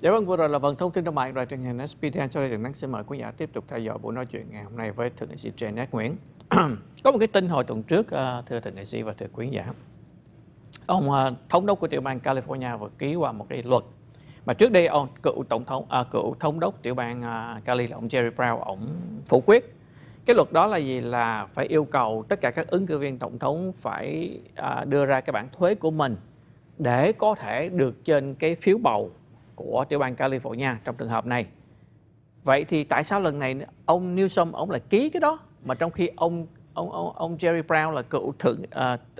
Dạ vâng, vừa rồi là phần thông tin trong mạng đài truyền hình SPTN. Sau đây, Đừng Nắng xin mời quý giả tiếp tục theo dõi buổi nói chuyện ngày hôm nay với Thượng nghị sĩ Janet Nguyễn. Có một cái tin hồi tuần trước, ờ, thưa Thượng nghị sĩ và thưa quý giả. Ông ờ, thống đốc của tiểu bang California vừa ký qua một cái luật mà trước đây ông cựu tổng thống à, cựu thống đốc tiểu bang Cali là ông Jerry Brown ông phủ quyết cái luật đó là gì là phải yêu cầu tất cả các ứng cử viên tổng thống phải à, đưa ra cái bản thuế của mình để có thể được trên cái phiếu bầu của tiểu bang California trong trường hợp này. Vậy thì tại sao lần này ông Newsom ông lại ký cái đó mà trong khi ông ông ông, ông Jerry Brown là cựu thượng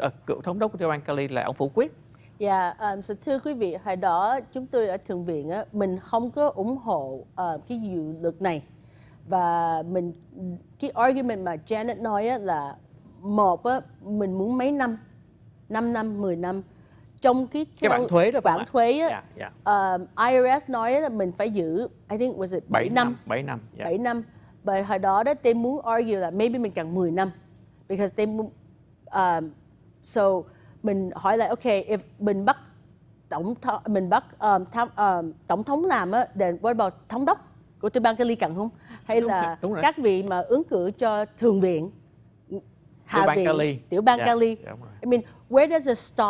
uh, cựu thống đốc của tiểu bang Cali là ông phủ quyết? Dạ, yeah, um, so thưa quý vị, hồi đó chúng tôi ở thượng viện á, mình không có ủng hộ uh, cái dự luật này và mình cái argument mà Janet nói á, là một á, mình muốn mấy năm 5 năm, 10 năm trong cái cái bản thuế đó bản thuế á, yeah, yeah. Uh, IRS nói là mình phải giữ I think was it 7 năm 7 năm 7 dạ. năm và hồi đó đó tôi muốn argue là maybe mình cần 10 năm because they um, uh, so mình hỏi lại okay if mình bắt tổng th- mình bắt um, ờ, tham, um, ờ, tổng thống làm á then what about thống đốc của tiểu bang Cali cần không hay đúng, là đúng rồi. các vị mà ứng cử cho thường viện hạ tiểu viện bang Cali. tiểu bang yeah, dạ, Cali yeah, dạ, I mean where does it stop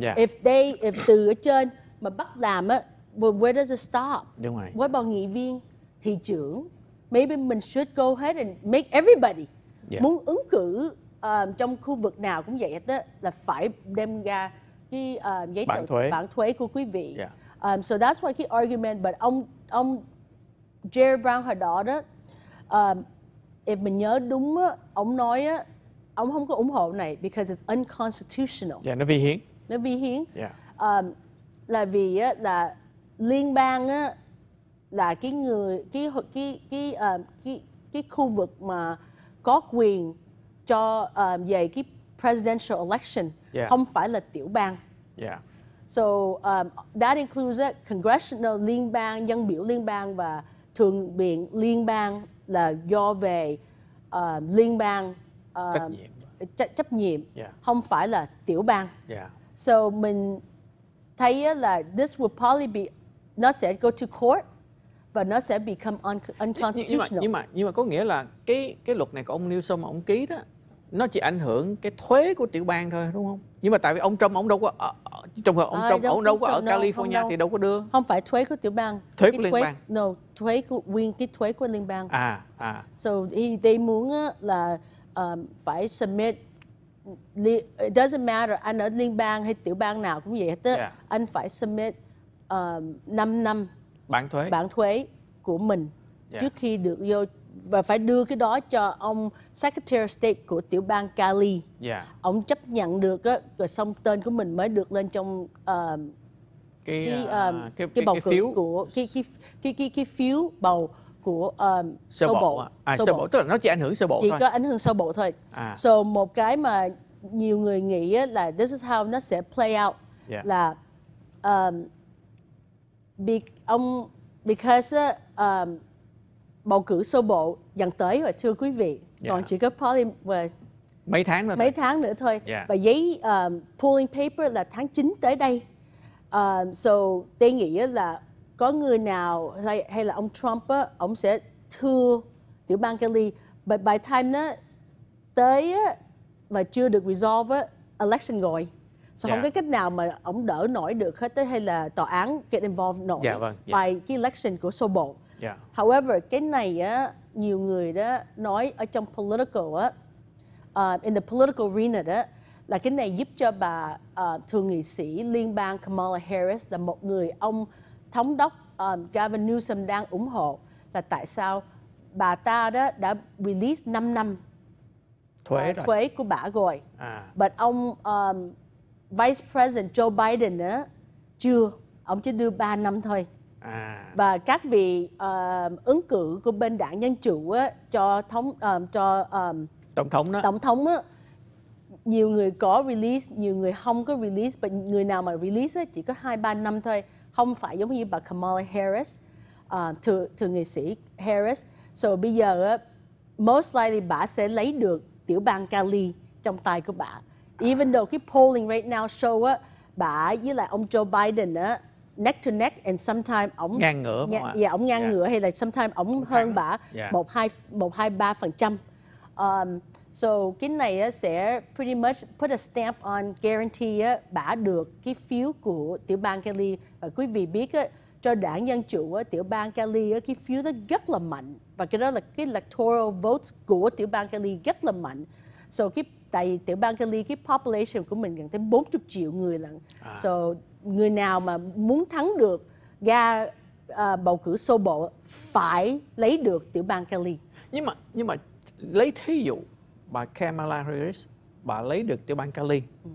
yeah. if they if từ ở trên mà bắt làm á well, where does it stop đúng rồi với bao nghị viên thị trưởng maybe mình should go ahead and make everybody yeah. muốn ứng cử um, trong khu vực nào cũng vậy đó là phải đem ra cái uh, giấy bản tờ, thuế bản thuế của quý vị yeah. um, so that's why cái argument but ông ông Jerry Brown hồi đó đó um, if mình nhớ đúng á, ông nói á, ông không có ủng hộ này because it's unconstitutional. Dạ, yeah, nó vi hiến nó vi hiến yeah. Dạ. um, là vì á, là liên bang á, là cái người cái cái cái uh, cái cái khu vực mà có quyền cho uh, về cái presidential election yeah. Dạ. không phải là tiểu bang. Yeah. Dạ. So um, that includes uh, congressional liên bang, dân biểu liên bang và thượng viện liên bang là do về uh, liên bang uh, trách nhiệm, trách nhiệm yeah. không phải là tiểu bang. Yeah. So mình thấy là this will probably be nó sẽ go to court và nó sẽ become un unconstitutional. Nhưng mà, nhưng mà nhưng mà có nghĩa là cái cái luật này của ông Newsom ông ký đó nó chỉ ảnh hưởng cái thuế của tiểu bang thôi đúng không? Nhưng mà tại vì ông Trump ông đâu có ở, trong hợp ông Trump ông đâu có ở no, California thì đâu có đưa. Không phải thuế của tiểu bang. Thuế cái của liên thuế, bang. No, thuế của nguyên cái thuế của liên bang. À à. So he, they muốn là um, phải submit it doesn't matter anh ở liên bang hay tiểu bang nào cũng vậy tức yeah. anh phải submit uh, um, 5 năm bản thuế bản thuế của mình yeah. trước khi được vô và phải đưa cái đó cho ông Secretary of State của tiểu bang Cali. Yeah. Ông chấp nhận được á, rồi xong tên của mình mới được lên trong uh, cái, cái, uh, cái, cái, cái bầu cái cử phiếu. của cái, cái cái cái phiếu bầu của um, sơ, sơ bộ, bộ. À? à, sơ, sơ bộ. bộ tức là nó chỉ ảnh hưởng sơ bộ chỉ thôi chỉ có ảnh hưởng sơ bộ thôi à. so một cái mà nhiều người nghĩ là this is how nó sẽ play out yeah. là um, bị ông because um, bầu cử sơ bộ dần tới rồi thưa quý vị yeah. còn chỉ có poly và mấy tháng nữa mấy thôi. tháng nữa thôi yeah. và giấy um, polling paper là tháng 9 tới đây um, so tôi nghĩ là có người nào hay, hay là ông Trump á, ông sẽ thua tiểu bang Kelly but by time nó tới á, và chưa được resolve á, election rồi so yeah. không dạ. có cách nào mà ông đỡ nổi được hết tới hay là tòa án get involved nổi yeah, dạ vâng, yeah. Dạ. by cái election của sô bộ yeah. however cái này á, nhiều người đó nói ở trong political á, uh, in the political arena đó là cái này giúp cho bà uh, thượng nghị sĩ liên bang Kamala Harris là một người ông thống đốc uh, Gavin Newsom đang ủng hộ là tại sao bà ta đó đã release 5 năm thuế ờ, rồi. thuế của bà rồi. À. But ông um, Vice President Joe Biden đó chưa, ông chỉ đưa 3 năm thôi. À. Và các vị uh, ứng cử của bên đảng Dân Chủ á, cho thống uh, cho um, tổng thống đó. Tổng thống á, nhiều người có release, nhiều người không có release, và người nào mà release á, chỉ có hai ba năm thôi không phải giống như bà Kamala Harris uh, thượng thượng nghị sĩ Harris so bây giờ most likely bà sẽ lấy được tiểu bang Cali trong tay của bà even though cái polling right now show á bà với lại ông Joe Biden á neck to neck and sometimes ông ngang ngửa dạ, dạ ổng ngang yeah. Dạ. ngửa hay là sometimes ông hơn bà dạ. một hai một hai ba phần trăm Um, so cái này sẽ pretty much put a stamp on guarantee bả được cái phiếu của tiểu bang Cali và quý vị biết cho đảng Dân Chủ tiểu bang Cali cái phiếu đó rất là mạnh và cái đó là cái electoral vote của tiểu bang Cali rất là mạnh. So cái tại tiểu bang Cali cái population của mình gần tới 40 triệu người lận. À. So người nào mà muốn thắng được ra uh, bầu cử sơ bộ phải lấy được tiểu bang Cali. Nhưng mà nhưng mà lấy thí dụ bà Kamala Harris bà lấy được tiểu bang Cali ừ.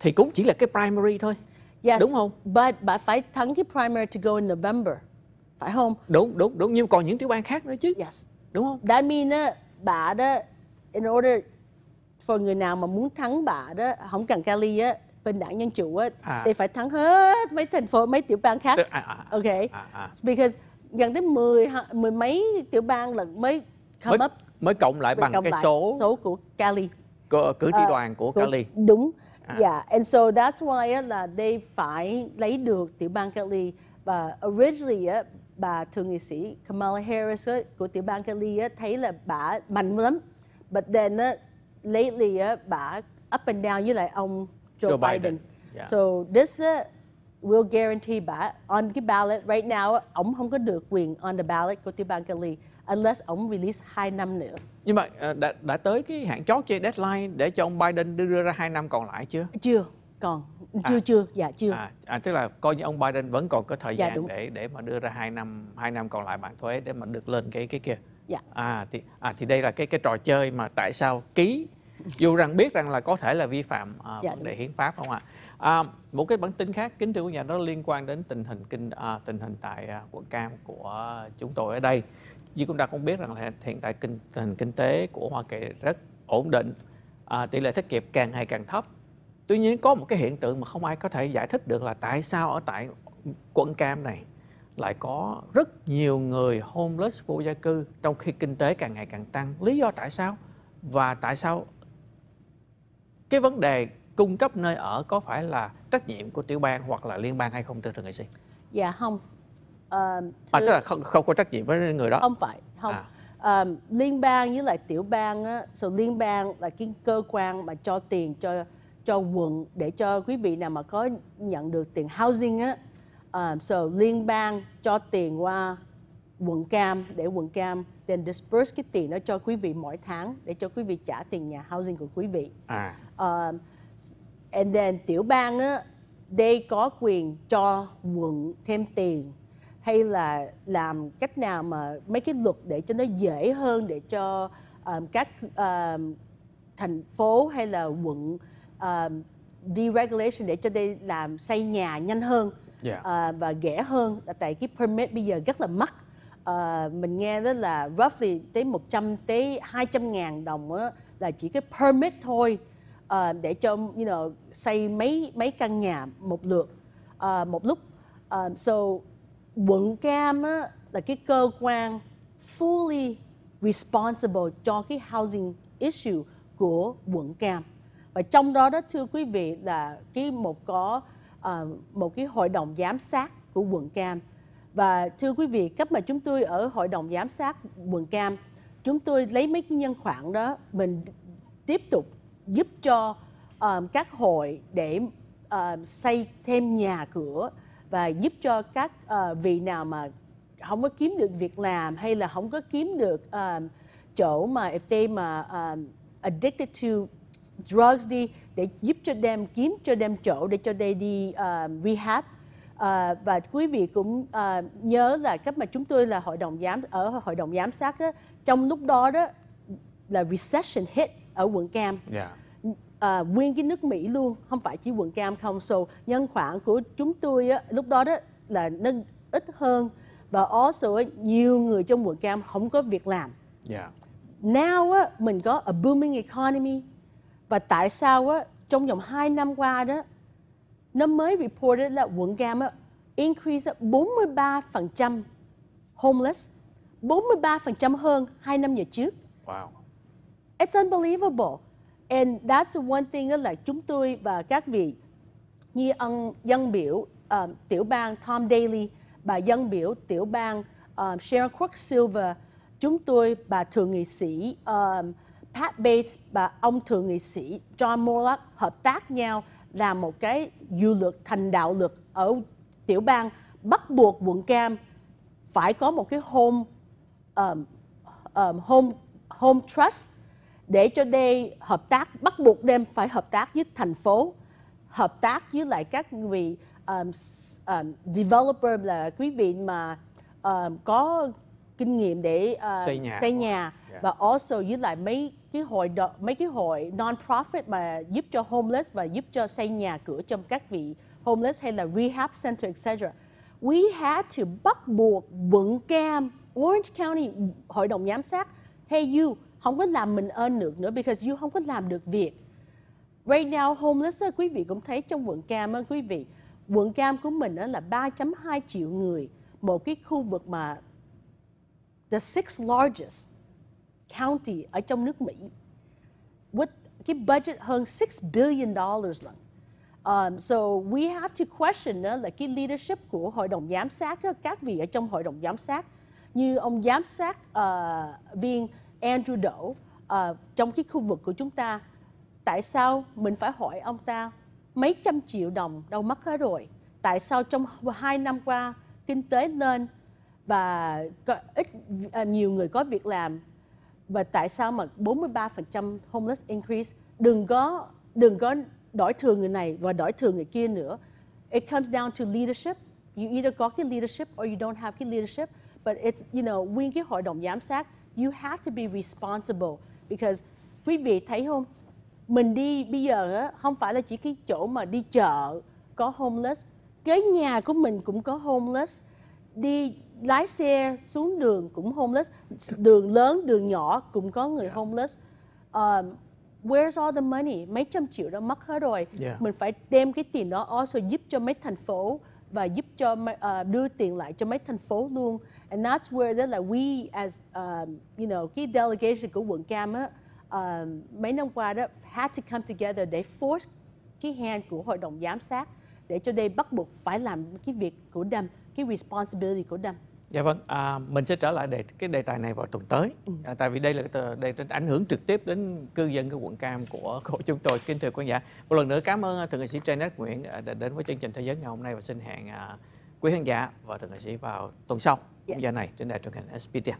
thì cũng chỉ là cái primary thôi yes, đúng không? But bà phải thắng cái primary to go in November phải không? Đúng đúng đúng nhưng còn những tiểu bang khác nữa chứ. Yes. Đúng không? That mean á bà đó in order for người nào mà muốn thắng bà đó không cần Cali á bên đảng dân chủ á à. thì phải thắng hết mấy thành phố mấy tiểu bang khác. Ờ, à, à, à, ok. À, à. Because gần tới mười mười mấy tiểu bang là mới come mới, up mới cộng lại bằng cộng cái lại số số của Cali cử, cử tri ờ, đoàn của, của Cali đúng à. yeah dạ, and so that's why uh, là they phải lấy được tiểu bang Cali và originally uh, bà thượng nghị sĩ Kamala Harris uh, của tiểu bang Cali uh, thấy là bà mạnh lắm but then uh, lately uh, bà up and down với lại ông Joe, Joe Biden. Biden. Yeah. Dạ. So this uh, will guarantee bà on cái ballot right now ông không có được quyền on the ballot của tiểu bang Cali unless ông release 2 năm nữa. Nhưng mà ờ, đã, đã tới cái hạn chót chơi deadline để cho ông Biden đưa ra 2 năm còn lại chưa? Chưa, còn à. chưa à, chưa, dạ chưa. À, à tức là coi như ông Biden vẫn còn có thời dạ, gian đúng. để để mà đưa ra 2 năm 2 năm còn lại bạn thuế để mà được lên cái cái kia. Dạ. À thì à thì đây là cái cái trò chơi mà tại sao ký dù rằng biết rằng là có thể là vi phạm à, dạ, vấn đề hiến pháp không ạ? À? một cái bản tin khác kính thưa quý nhà nó liên quan đến tình hình kinh à, tình hình tại à, quận Cam của chúng tôi ở đây như chúng ta cũng biết rằng là hiện tại kinh tình kinh tế của Hoa Kỳ rất ổn định, à, tỷ lệ thất nghiệp càng ngày càng thấp. Tuy nhiên có một cái hiện tượng mà không ai có thể giải thích được là tại sao ở tại quận Cam này lại có rất nhiều người homeless vô gia cư trong khi kinh tế càng ngày càng tăng. Lý do tại sao? Và tại sao cái vấn đề cung cấp nơi ở có phải là trách nhiệm của tiểu bang hoặc là liên bang hay không thưa thượng nghị sĩ? Dạ không, um, à, tức là không không có trách nhiệm với người đó không phải không à. um, liên bang với lại tiểu bang á so liên bang là cái cơ quan mà cho tiền cho cho quận để cho quý vị nào mà có nhận được tiền housing á um, so liên bang cho tiền qua quận cam để quận cam then disperse cái tiền đó cho quý vị mỗi tháng để cho quý vị trả tiền nhà housing của quý vị à. um, and then tiểu bang á they có quyền cho quận thêm tiền hay là làm cách nào mà mấy cái luật để cho nó dễ hơn để cho um, các um, thành phố hay là quận um, deregulation để cho đây làm xây nhà nhanh hơn yeah. uh, và rẻ hơn tại cái permit bây giờ rất là mắc uh, mình nghe đó là roughly tới 100 tới 200 ngàn đồng đó, là chỉ cái permit thôi uh, để cho you know xây mấy mấy căn nhà một lượt uh, một lúc uh, so quận cam á, là cái cơ quan fully responsible cho cái housing issue của quận cam và trong đó đó thưa quý vị là cái một có uh, một cái hội đồng giám sát của quận cam và thưa quý vị cách mà chúng tôi ở hội đồng giám sát quận cam chúng tôi lấy mấy cái nhân khoản đó mình tiếp tục giúp cho um, các hội để uh, xây thêm nhà cửa và giúp cho các uh, vị nào mà không có kiếm được việc làm hay là không có kiếm được um, chỗ mà if they mà um, addicted to drugs đi để giúp cho đem kiếm cho đem chỗ để cho đây đi um, rehab À, và quý vị cũng à, nhớ là cách mà chúng tôi là hội đồng giám ở hội đồng giám sát đó, trong lúc đó đó là recession hit ở quận Cam. Yeah à, nguyên cái nước Mỹ luôn không phải chỉ quận Cam không so nhân khoản của chúng tôi á, lúc đó đó là nó ít hơn và also á, nhiều người trong quận Cam không có việc làm yeah. Dạ. now á, mình có a booming economy và tại sao á, trong vòng 2 năm qua đó nó mới reported là quận Cam á, increase 43% homeless 43% hơn 2 năm về trước wow. It's unbelievable And that's one thing là chúng tôi và các vị như ông dân biểu um, tiểu bang Tom Daley, bà dân biểu tiểu bang um, Cheryl Quicksilver, chúng tôi bà thượng nghị sĩ um, Pat Bates bà ông thượng nghị sĩ John Morlock hợp tác nhau làm một cái dự luật thành đạo luật ở tiểu bang bắt buộc quận cam phải có một cái home um, um, home home trust để cho đây hợp tác bắt buộc đem phải hợp tác với thành phố hợp tác với lại các vị um, um, developer là quý vị mà um, có kinh nghiệm để uh, xây nhà, xây nhà. Yeah. Dạ. và also với lại mấy cái hội đo, mấy cái hội non profit mà giúp cho homeless và giúp cho xây nhà cửa cho các vị homeless hay là rehab center etc. We had to bắt buộc quận cam Orange County hội đồng giám sát hey you không có làm mình ơn được nữa because you không có làm được việc right now homeless quý vị cũng thấy trong quận cam đó, quý vị quận cam của mình đó là 3.2 triệu người một cái khu vực mà the sixth largest county ở trong nước Mỹ with cái budget hơn 6 billion dollars lần. Um, so we have to question đó là cái leadership của hội đồng giám sát đó, các vị ở trong hội đồng giám sát như ông giám sát uh, viên Andrew Đỗ uh, trong cái khu vực của chúng ta tại sao mình phải hỏi ông ta mấy trăm triệu đồng đâu mất hết rồi tại sao trong hai năm qua kinh tế lên và có ít ờ, nhiều người có việc làm và tại sao mà 43% homeless increase đừng có đừng có đổi thường người này và đổi thường người kia nữa it comes down to leadership you either có cái leadership or you don't have cái leadership but it's you know nguyên cái hội đồng giám sát you have to be responsible because quý vị thấy không mình đi bây giờ á, không phải là chỉ cái chỗ mà đi chợ có homeless cái nhà của mình cũng có homeless đi lái xe xuống đường cũng homeless đường lớn đường nhỏ cũng có người yeah. homeless um, where's all the money mấy trăm triệu đó mất hết rồi yeah. mình phải đem cái tiền đó also giúp cho mấy thành phố và giúp cho uh, đưa tiền lại cho mấy thành phố luôn and that's where đó là we as um, you know cái delegation của quận cam á um, mấy năm qua đó had to come together để force cái hand của hội đồng giám sát để cho đây bắt buộc phải làm cái việc của đâm cái responsibility của đâm Dạ vâng, à, mình sẽ trở lại đề cái đề tài này vào tuần tới, ừ. à, tại vì đây là đây là ảnh hưởng trực tiếp đến cư dân của quận Cam của của chúng tôi kính thưa quý giả. Một lần nữa cảm ơn à, thượng nghị sĩ Janet Nguyễn à, đã đến với chương trình thế giới ngày hôm nay và xin hẹn à, quý khán giả và thượng nghị sĩ vào tuần sau yeah. Dạ. giờ này trên đài truyền hình SBT.